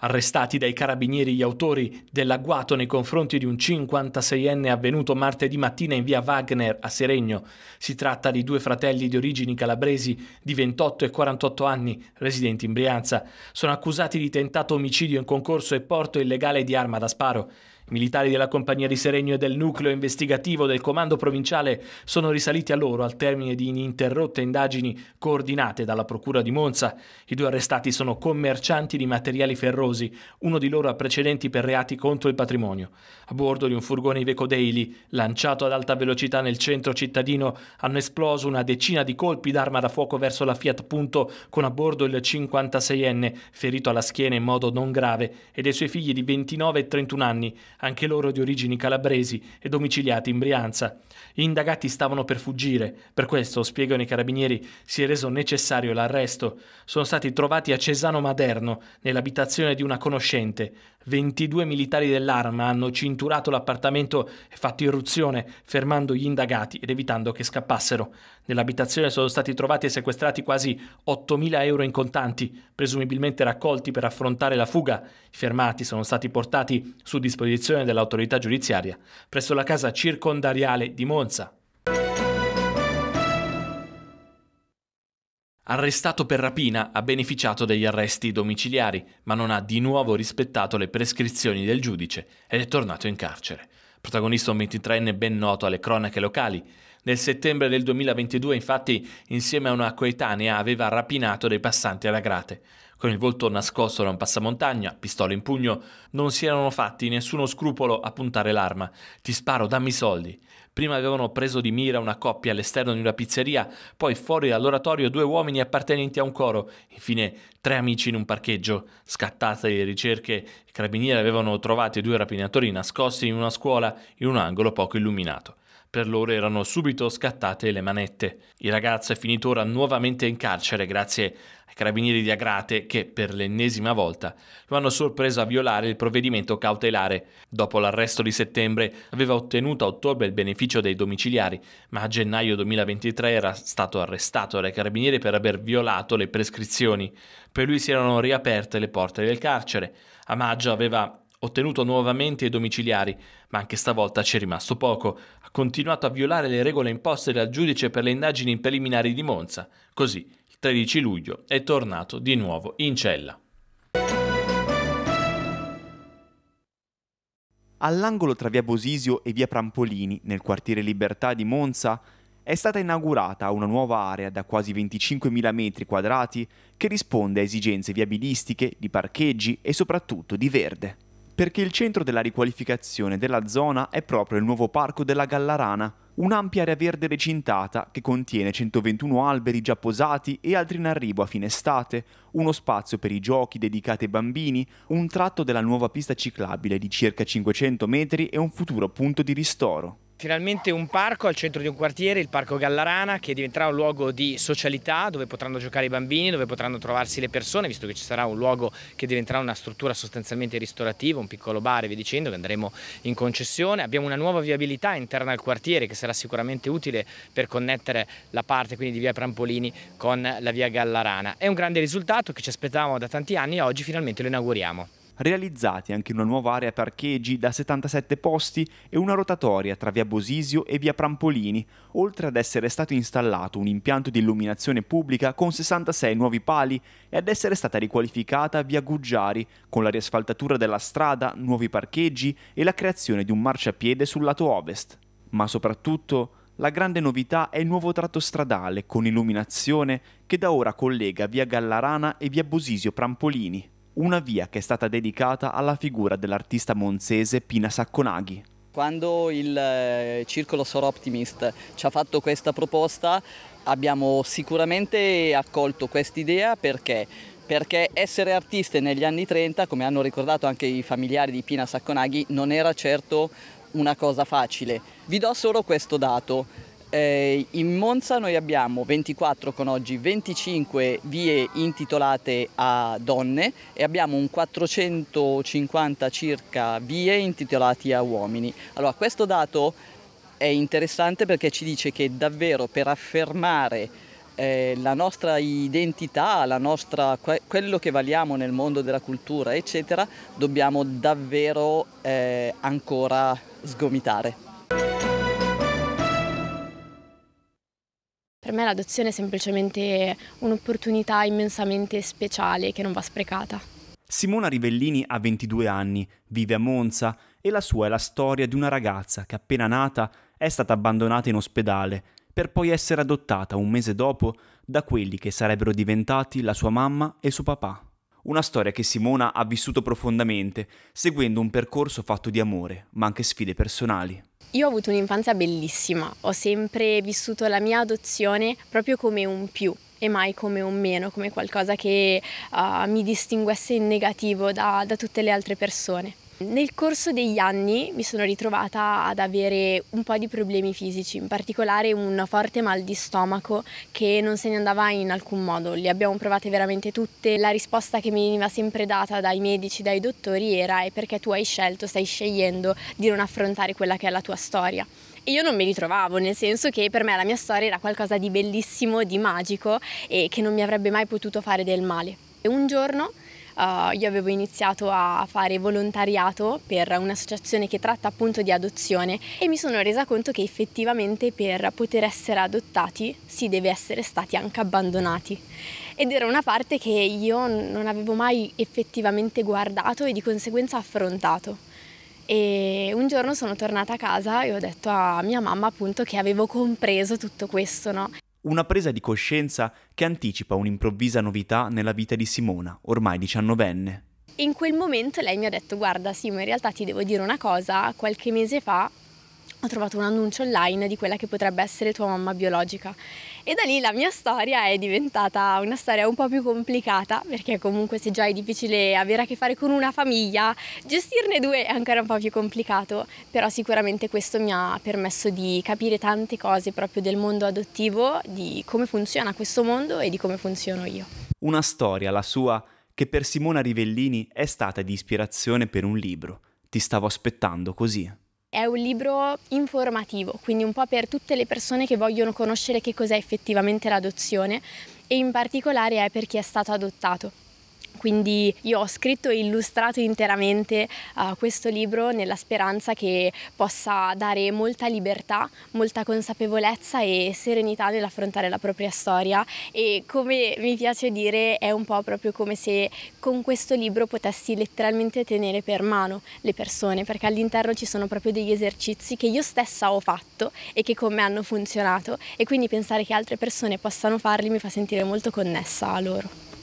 Arrestati dai carabinieri gli autori dell'agguato nei confronti di un 56enne avvenuto martedì mattina in via Wagner a Seregno. Si tratta di due fratelli di origini calabresi di 28 e 48 anni, residenti in Brianza. Sono accusati di tentato omicidio in concorso e porto illegale di arma da sparo. Militari della compagnia di Seregno e del nucleo investigativo del comando provinciale sono risaliti a loro al termine di ininterrotte indagini coordinate dalla procura di Monza. I due arrestati sono commercianti di materiali ferrosi, uno di loro ha precedenti per reati contro il patrimonio. A bordo di un furgone Iveco Daily lanciato ad alta velocità nel centro cittadino hanno esploso una decina di colpi d'arma da fuoco verso la Fiat Punto con a bordo il 56enne ferito alla schiena in modo non grave e dei suoi figli di 29 e 31 anni anche loro di origini calabresi e domiciliati in Brianza. Gli indagati stavano per fuggire, per questo, spiegano i carabinieri, si è reso necessario l'arresto. Sono stati trovati a Cesano Maderno, nell'abitazione di una conoscente. 22 militari dell'arma hanno cinturato l'appartamento e fatto irruzione, fermando gli indagati ed evitando che scappassero. Nell'abitazione sono stati trovati e sequestrati quasi 8.000 euro in contanti, presumibilmente raccolti per affrontare la fuga. I fermati sono stati portati su disposizione disposizione dell'autorità giudiziaria presso la casa circondariale di Monza. Arrestato per rapina, ha beneficiato degli arresti domiciliari, ma non ha di nuovo rispettato le prescrizioni del giudice ed è tornato in carcere. Protagonista un 23enne ben noto alle cronache locali. Nel settembre del 2022, infatti, insieme a una coetanea aveva rapinato dei passanti alla grate. Con il volto nascosto da un passamontagna, pistola in pugno, non si erano fatti nessuno scrupolo a puntare l'arma. Ti sparo, dammi i soldi. Prima avevano preso di mira una coppia all'esterno di una pizzeria, poi fuori dall'oratorio due uomini appartenenti a un coro, infine tre amici in un parcheggio. Scattate le ricerche, i carabinieri avevano trovato i due rapinatori nascosti in una scuola, in un angolo poco illuminato. Per loro erano subito scattate le manette. Il ragazzo è finito ora nuovamente in carcere grazie ai carabinieri di Agrate che per l'ennesima volta lo hanno sorpreso a violare il provvedimento cautelare. Dopo l'arresto di settembre aveva ottenuto a ottobre il beneficio dei domiciliari, ma a gennaio 2023 era stato arrestato dai carabinieri per aver violato le prescrizioni. Per lui si erano riaperte le porte del carcere. A maggio aveva ottenuto nuovamente i domiciliari, ma anche stavolta ci è rimasto poco ha continuato a violare le regole imposte dal giudice per le indagini preliminari di Monza. Così, il 13 luglio, è tornato di nuovo in cella. All'angolo tra via Bosisio e via Prampolini, nel quartiere Libertà di Monza, è stata inaugurata una nuova area da quasi 25.000 metri quadrati che risponde a esigenze viabilistiche, di parcheggi e soprattutto di verde perché il centro della riqualificazione della zona è proprio il nuovo parco della Gallarana, un'ampia area verde recintata che contiene 121 alberi già posati e altri in arrivo a fine estate, uno spazio per i giochi dedicati ai bambini, un tratto della nuova pista ciclabile di circa 500 metri e un futuro punto di ristoro. Finalmente un parco al centro di un quartiere, il Parco Gallarana, che diventerà un luogo di socialità dove potranno giocare i bambini, dove potranno trovarsi le persone, visto che ci sarà un luogo che diventerà una struttura sostanzialmente ristorativa, un piccolo bar vi dicendo, che andremo in concessione. Abbiamo una nuova viabilità interna al quartiere che sarà sicuramente utile per connettere la parte quindi di via Prampolini con la via Gallarana. È un grande risultato che ci aspettavamo da tanti anni e oggi finalmente lo inauguriamo realizzati anche una nuova area parcheggi da 77 posti e una rotatoria tra via Bosisio e via Prampolini, oltre ad essere stato installato un impianto di illuminazione pubblica con 66 nuovi pali e ad essere stata riqualificata via Guggiari, con la riasfaltatura della strada, nuovi parcheggi e la creazione di un marciapiede sul lato ovest. Ma soprattutto la grande novità è il nuovo tratto stradale con illuminazione che da ora collega via Gallarana e via Bosisio Prampolini una via che è stata dedicata alla figura dell'artista monzese Pina Sacconaghi. Quando il eh, Circolo Sor Optimist ci ha fatto questa proposta abbiamo sicuramente accolto quest'idea perché perché essere artiste negli anni 30, come hanno ricordato anche i familiari di Pina Sacconaghi, non era certo una cosa facile. Vi do solo questo dato. Eh, in Monza noi abbiamo 24 con oggi 25 vie intitolate a donne e abbiamo un 450 circa vie intitolate a uomini. Allora questo dato è interessante perché ci dice che davvero per affermare eh, la nostra identità, la nostra, que quello che valiamo nel mondo della cultura, eccetera, dobbiamo davvero eh, ancora sgomitare. Per me l'adozione è semplicemente un'opportunità immensamente speciale che non va sprecata. Simona Rivellini ha 22 anni, vive a Monza e la sua è la storia di una ragazza che appena nata è stata abbandonata in ospedale per poi essere adottata un mese dopo da quelli che sarebbero diventati la sua mamma e suo papà. Una storia che Simona ha vissuto profondamente, seguendo un percorso fatto di amore, ma anche sfide personali. Io ho avuto un'infanzia bellissima, ho sempre vissuto la mia adozione proprio come un più e mai come un meno, come qualcosa che uh, mi distinguesse in negativo da, da tutte le altre persone. Nel corso degli anni mi sono ritrovata ad avere un po' di problemi fisici, in particolare un forte mal di stomaco che non se ne andava in alcun modo. Le abbiamo provate veramente tutte. La risposta che mi veniva sempre data dai medici, dai dottori era è perché tu hai scelto, stai scegliendo di non affrontare quella che è la tua storia. E io non mi ritrovavo, nel senso che per me la mia storia era qualcosa di bellissimo, di magico e che non mi avrebbe mai potuto fare del male. E un giorno uh, io avevo iniziato a fare volontariato per un'associazione che tratta appunto di adozione e mi sono resa conto che effettivamente per poter essere adottati si deve essere stati anche abbandonati ed era una parte che io non avevo mai effettivamente guardato e di conseguenza affrontato. E un giorno sono tornata a casa e ho detto a mia mamma appunto che avevo compreso tutto questo, no? una presa di coscienza che anticipa un'improvvisa novità nella vita di Simona, ormai diciannovenne. In quel momento lei mi ha detto guarda Simo in realtà ti devo dire una cosa, qualche mese fa ho trovato un annuncio online di quella che potrebbe essere tua mamma biologica e da lì la mia storia è diventata una storia un po' più complicata perché comunque se già è difficile avere a che fare con una famiglia, gestirne due è ancora un po' più complicato, però sicuramente questo mi ha permesso di capire tante cose proprio del mondo adottivo, di come funziona questo mondo e di come funziono io. Una storia, la sua, che per Simona Rivellini è stata di ispirazione per un libro. Ti stavo aspettando così è un libro informativo, quindi un po' per tutte le persone che vogliono conoscere che cos'è effettivamente l'adozione e in particolare è per chi è stato adottato. Quindi io ho scritto e illustrato interamente uh, questo libro nella speranza che possa dare molta libertà, molta consapevolezza e serenità nell'affrontare la propria storia e come mi piace dire è un po' proprio come se con questo libro potessi letteralmente tenere per mano le persone perché all'interno ci sono proprio degli esercizi che io stessa ho fatto e che con me hanno funzionato e quindi pensare che altre persone possano farli mi fa sentire molto connessa a loro.